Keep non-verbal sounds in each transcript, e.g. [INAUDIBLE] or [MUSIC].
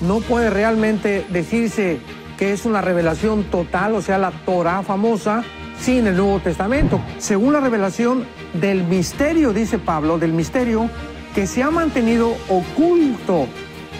no puede realmente decirse que es una revelación total, o sea, la Torah famosa, sin el Nuevo Testamento. Según la revelación del misterio, dice Pablo, del misterio que se ha mantenido oculto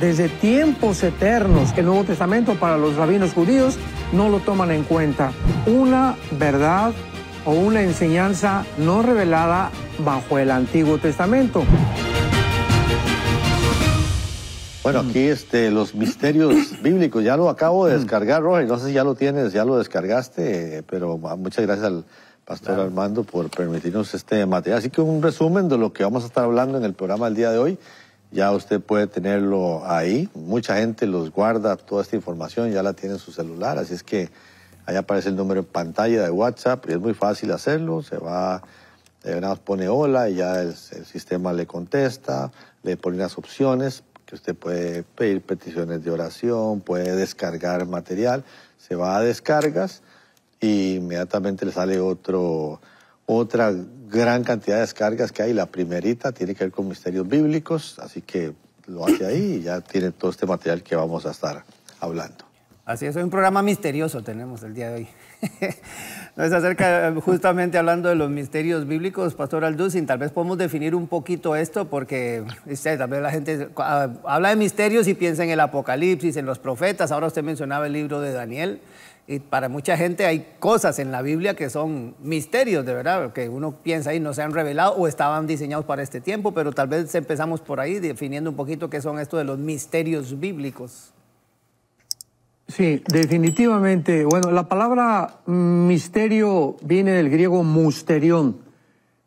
desde tiempos eternos. El Nuevo Testamento para los rabinos judíos no lo toman en cuenta. Una verdad o una enseñanza no revelada bajo el Antiguo Testamento. Bueno, mm. aquí este, los misterios [CLEARS THROAT] bíblicos, ya lo acabo de descargar, Roger, no sé si ya lo tienes, ya lo descargaste, pero muchas gracias al pastor Armando por permitirnos este material. Así que un resumen de lo que vamos a estar hablando en el programa el día de hoy, ya usted puede tenerlo ahí, mucha gente los guarda, toda esta información ya la tiene en su celular, así es que ahí aparece el número en pantalla de WhatsApp, y es muy fácil hacerlo, se va... Eh, nada más pone hola y ya el, sistema le contesta, le pone las opciones, usted puede pedir peticiones de oración, puede descargar material, se va a descargas y inmediatamente le sale otro, otra gran cantidad de descargas que hay. La primerita tiene que ver con misterios bíblicos, así que lo hace ahí y ya tiene todo este material que vamos a estar hablando. Así es, es un programa misterioso tenemos el día de hoy. [LAUGHS] Nos acerca eh, justamente hablando de los misterios bíblicos, Pastor Alducin. Tal vez podemos definir un poquito esto porque tal vez la gente ah, habla de misterios y piensa en el Apocalipsis, en los profetas. Ahora usted mencionaba el libro de Daniel. Y para mucha gente hay cosas en la Biblia que son misterios, de verdad, que uno piensa y no se han revelado o estaban diseñados para este tiempo, pero tal vez empezamos por ahí definiendo un poquito qué son esto de los misterios bíblicos. Sí, definitivamente. Bueno, la palabra misterio viene del griego musterión,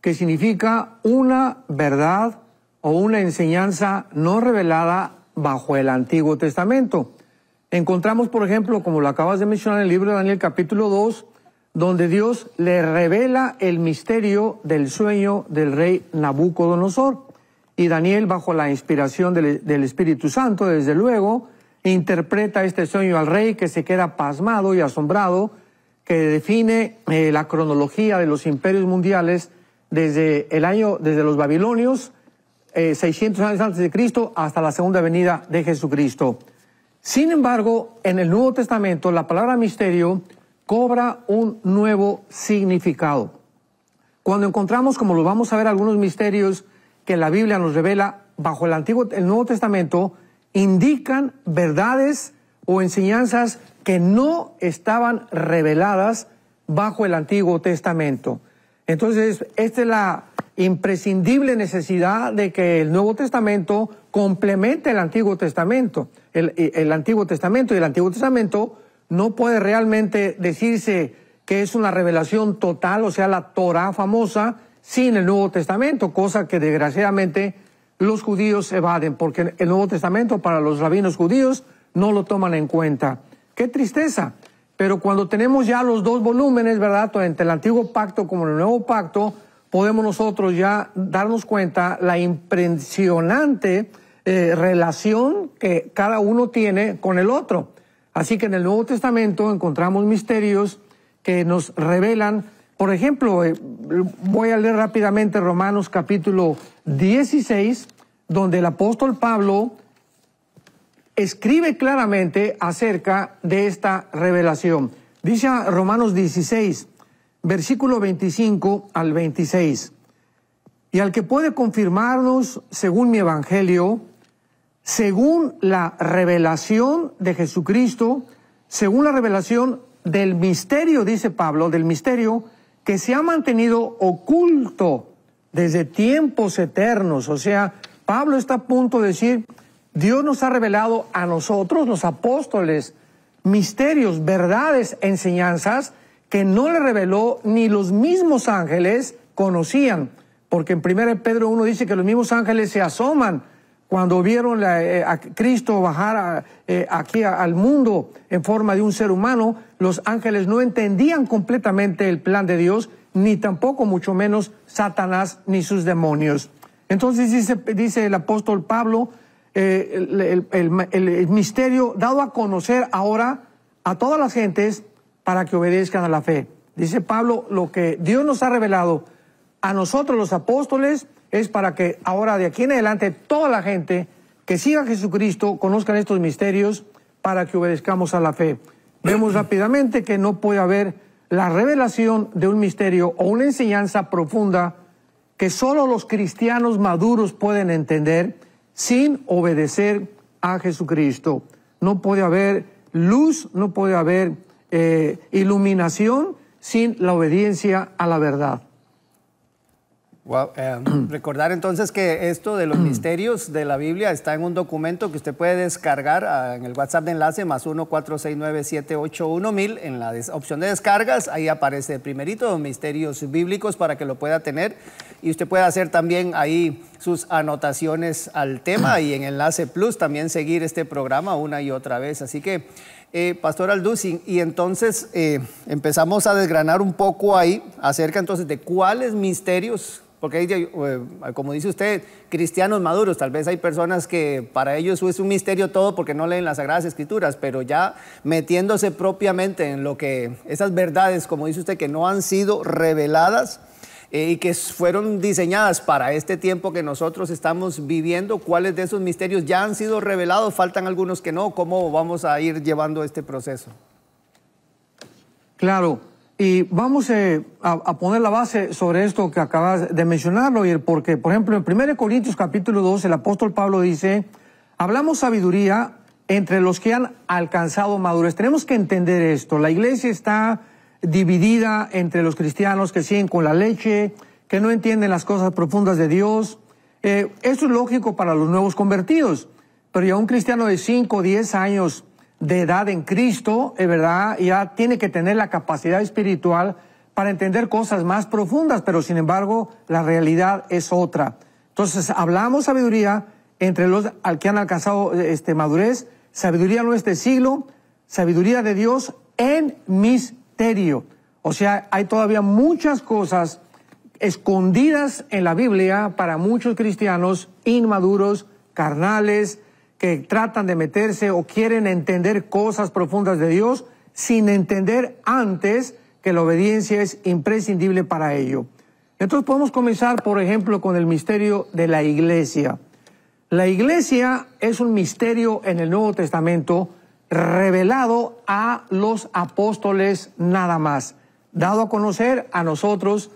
que significa una verdad o una enseñanza no revelada bajo el Antiguo Testamento. Encontramos, por ejemplo, como lo acabas de mencionar en el libro de Daniel capítulo 2, donde Dios le revela el misterio del sueño del rey Nabucodonosor. Y Daniel, bajo la inspiración del, del Espíritu Santo, desde luego, interpreta este sueño al rey que se queda pasmado y asombrado, que define eh, la cronología de los imperios mundiales desde el año, desde los babilonios, eh, 600 años antes de Cristo, hasta la segunda venida de Jesucristo. Sin embargo, en el Nuevo Testamento, la palabra misterio cobra un nuevo significado. Cuando encontramos, como lo vamos a ver, algunos misterios que la Biblia nos revela bajo el Antiguo, el Nuevo Testamento, indican verdades o enseñanzas que no estaban reveladas bajo el Antiguo Testamento. Entonces, esta es la imprescindible necesidad de que el Nuevo Testamento complemente el Antiguo Testamento. El, eh, Antiguo Testamento y el Antiguo Testamento no puede realmente decirse que es una revelación total, o sea, la Torah famosa, sin el Nuevo Testamento, cosa que desgraciadamente los judíos evaden, porque el Nuevo Testamento para los rabinos judíos no lo toman en cuenta. Qué tristeza. Pero cuando tenemos ya los dos volúmenes, ¿verdad? Entre el antiguo pacto como el nuevo pacto, podemos nosotros ya darnos cuenta la impresionante eh, relación que cada uno tiene con el otro. Así que en el Nuevo Testamento encontramos misterios que nos revelan por ejemplo, eh, voy a leer rápidamente Romanos capítulo 16, donde el apóstol Pablo escribe claramente acerca de esta revelación. Dice Romanos 16, versículo 25 al 26. Y al que puede confirmarnos, según mi evangelio, según la revelación de Jesucristo, según la revelación del misterio, dice Pablo, del misterio que se ha mantenido oculto desde tiempos eternos. O sea, Pablo está a punto de decir, Dios nos ha revelado a nosotros, los apóstoles, misterios, verdades, enseñanzas que no le reveló ni los mismos ángeles conocían. Porque en 1 Pedro 1 dice que los mismos ángeles se asoman cuando vieron eh, a Cristo bajar eh, aquí al mundo en forma de un ser humano, los ángeles no entendían completamente el plan de Dios, ni tampoco mucho menos Satanás ni sus demonios. Entonces dice, el apóstol Pablo, eh, el misterio dado a conocer ahora a todas las gentes para que obedezcan a la fe. Dice Pablo, lo que Dios nos ha revelado a nosotros los apóstoles, es para que ahora de aquí en adelante toda la gente que siga a Jesucristo conozcan estos misterios para que obedezcamos a la fe. Vemos [CLEARS THROAT] rápidamente que no puede haber la revelación de un misterio o una enseñanza profunda que solo los cristianos maduros pueden entender sin obedecer a Jesucristo. No puede haber luz, no puede haber eh, iluminación sin la obediencia a la verdad. Wow. Em, [CLEARS THROAT] recordar entonces que esto de los [CLEARS THROAT] misterios de la Biblia está en un documento que usted puede descargar ah, en el WhatsApp de enlace más 1469781000 en la opción de descargas. Ahí aparece primerito misterios bíblicos para que lo pueda tener y usted puede hacer también ahí sus anotaciones al tema y en Enlace Plus también seguir este programa una y otra vez. Así que, eh, Pastor Alducin, y entonces eh, empezamos a desgranar un poco ahí acerca entonces de cuáles misterios porque eh, como dice usted, cristianos maduros, tal vez hay personas que para ellos es un misterio todo porque no leen las Sagradas Escrituras, pero ya metiéndose propiamente en lo que esas verdades, como dice usted, que no han sido reveladas, eh, y que fueron diseñadas para este tiempo que nosotros estamos viviendo, cuáles de esos misterios ya han sido revelados, faltan algunos que no, cómo vamos a ir llevando este proceso. Claro, y vamos eh, a, poner la base sobre esto que acabas de mencionarlo, porque, por ejemplo, en 1 Corintios capítulo 2, el apóstol Pablo dice, hablamos sabiduría entre los que han alcanzado madurez. Tenemos que entender esto. La iglesia está dividida entre los cristianos que siguen con la leche, que no entienden las cosas profundas de Dios. Eh, esto es lógico para los nuevos convertidos, pero ya un cristiano de 5 o 10 años de edad en Cristo, es eh, ¿verdad? Ya tiene que tener la capacidad espiritual para entender cosas más profundas, pero sin embargo la realidad es otra. Entonces, hablamos sabiduría entre los al que han alcanzado este, madurez, sabiduría no este siglo, sabiduría de Dios en misterio. O sea, hay todavía muchas cosas escondidas en la Biblia para muchos cristianos inmaduros, carnales, que tratan de meterse o quieren entender cosas profundas de Dios sin entender antes que la obediencia es imprescindible para ello. Entonces podemos comenzar, por ejemplo, con el misterio de la iglesia. La iglesia es un misterio en el Nuevo Testamento revelado a los apóstoles nada más, dado a conocer a nosotros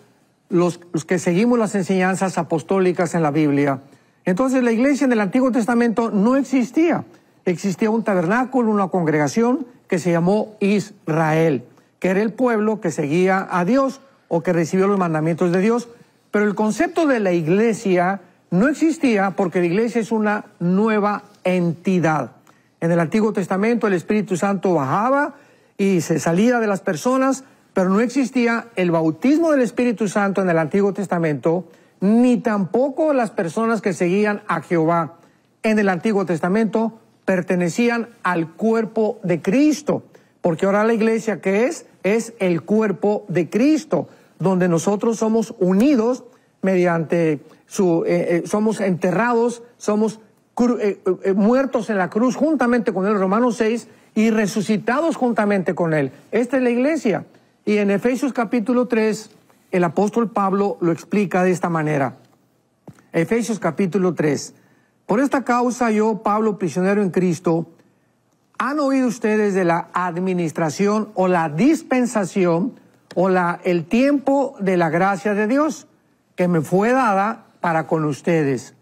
los, los que seguimos las enseñanzas apostólicas en la Biblia. Entonces la iglesia en el Antiguo Testamento no existía. Existía un tabernáculo, una congregación que se llamó Israel, que era el pueblo que seguía a Dios o que recibió los mandamientos de Dios. Pero el concepto de la iglesia no existía porque la iglesia es una nueva entidad. En el Antiguo Testamento el Espíritu Santo bajaba y se salía de las personas, pero no existía el bautismo del Espíritu Santo en el Antiguo Testamento ni tampoco las personas que seguían a Jehová en el Antiguo Testamento pertenecían al cuerpo de Cristo, porque ahora la iglesia que es es el cuerpo de Cristo, donde nosotros somos unidos mediante su, eh, eh, somos enterrados, somos eh, muertos en la cruz juntamente con él, Romanos 6, y resucitados juntamente con él. Esta es la iglesia. Y en Efesios capítulo 3, el apóstol Pablo lo explica de esta manera. Efesios capítulo 3. Por esta causa yo, Pablo, prisionero en Cristo, ¿han oído ustedes de la administración o la dispensación o la, el tiempo de la gracia de Dios que me fue dada para con ustedes?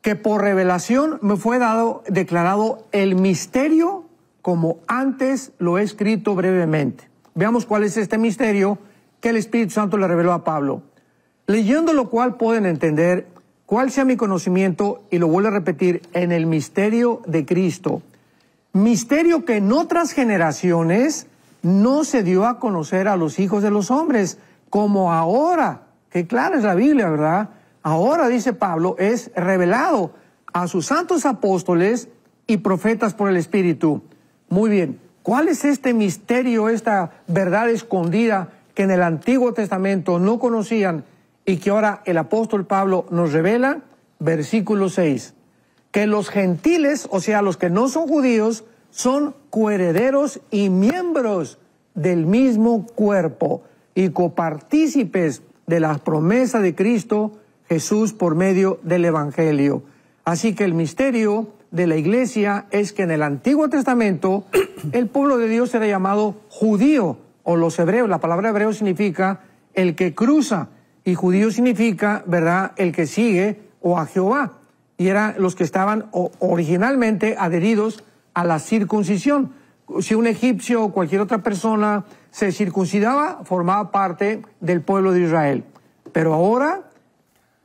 Que por revelación me fue dado, declarado el misterio como antes lo he escrito brevemente. Veamos cuál es este misterio que el Espíritu Santo le reveló a Pablo. Leyendo lo cual pueden entender cuál sea mi conocimiento, y lo vuelvo a repetir, en el misterio de Cristo. Misterio que en otras generaciones no se dio a conocer a los hijos de los hombres, como ahora, que claro es la Biblia, ¿verdad? Ahora, dice Pablo, es revelado a sus santos apóstoles y profetas por el Espíritu. Muy bien, ¿cuál es este misterio, esta verdad escondida que en el Antiguo Testamento no conocían y que ahora el apóstol Pablo nos revela, versículo 6, que los gentiles, o sea, los que no son judíos, son coherederos y miembros del mismo cuerpo y copartícipes de la promesa de Cristo Jesús por medio del Evangelio. Así que el misterio de la iglesia es que en el Antiguo Testamento el pueblo de Dios era llamado judío o los hebreos. La palabra hebreo significa el que cruza y judío significa, ¿verdad?, el que sigue o a Jehová. Y eran los que estaban originalmente adheridos a la circuncisión. Si un egipcio o cualquier otra persona se circuncidaba, formaba parte del pueblo de Israel. Pero ahora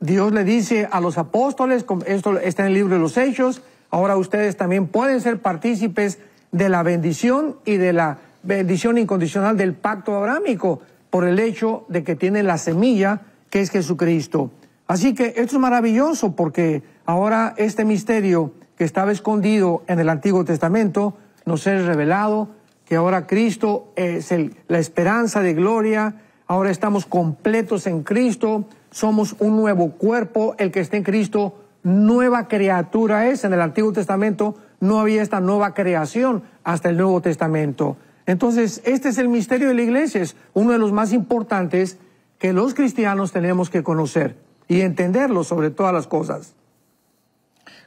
Dios le dice a los apóstoles, esto está en el libro de los Hechos, ahora ustedes también pueden ser partícipes de la bendición y de la bendición incondicional del pacto abrámico por el hecho de que tiene la semilla que es Jesucristo. Así que esto es maravilloso porque ahora este misterio que estaba escondido en el Antiguo Testamento nos es revelado, que ahora Cristo es la esperanza de gloria, ahora estamos completos en Cristo, somos un nuevo cuerpo, el que está en Cristo, nueva criatura es. En el Antiguo Testamento no había esta nueva creación hasta el Nuevo Testamento. Entonces, este es el misterio de la iglesia, es uno de los más importantes que los cristianos tenemos que conocer y entenderlo sobre todas las cosas.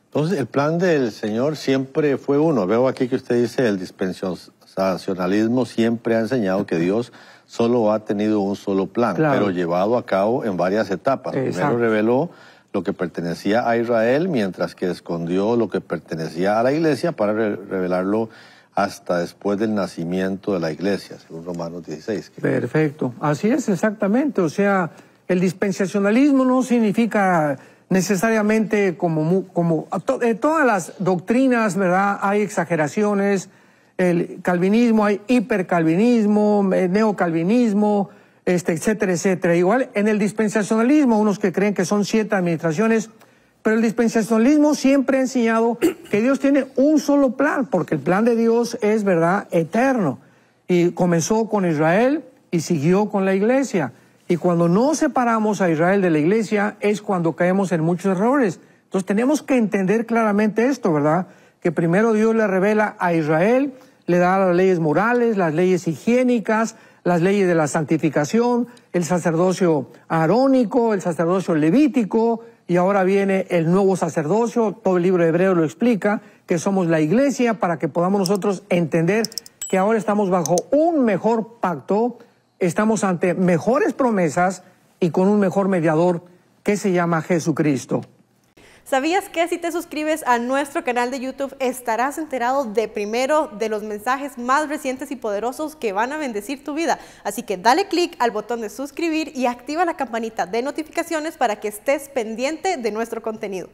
Entonces, el plan del Señor siempre fue uno. Veo aquí que usted dice, el dispensacionalismo siempre ha enseñado que Dios solo ha tenido un solo plan, pero llevado a cabo en varias etapas. Primero reveló lo que pertenecía a Israel, mientras que escondió lo que pertenecía a la iglesia para revelarlo hasta después del nacimiento de la iglesia, según Romanos 16. Perfecto, así es exactamente, o sea, el dispensacionalismo no significa necesariamente como, como eh, todas las doctrinas, ¿verdad? Hay exageraciones, el calvinismo, hay hipercalvinismo, eh, neocalvinismo, este, etcétera, etcétera. Igual en el dispensacionalismo, unos que creen que son siete administraciones, pero el dispensacionalismo siempre ha enseñado que Dios tiene un solo plan, porque el plan de Dios es, ¿verdad?, eterno. Y comenzó con Israel y siguió con la iglesia. Y cuando no separamos a Israel de la iglesia es cuando caemos en muchos errores. Entonces tenemos que entender claramente esto, ¿verdad? Que primero Dios le revela a Israel, le da las leyes morales, las leyes higiénicas, las leyes de la santificación, el sacerdocio arónico, el sacerdocio levítico, y ahora viene el nuevo sacerdocio, todo el libro de hebreo lo explica, que somos la iglesia para que podamos nosotros entender que ahora estamos bajo un mejor pacto, estamos ante mejores promesas y con un mejor mediador que se llama Jesucristo. ¿Sabías que si te suscribes a nuestro canal de YouTube estarás enterado de primero de los mensajes más recientes y poderosos que van a bendecir tu vida? Así que dale click al botón de suscribir y activa la campanita de notificaciones para que estés pendiente de nuestro contenido.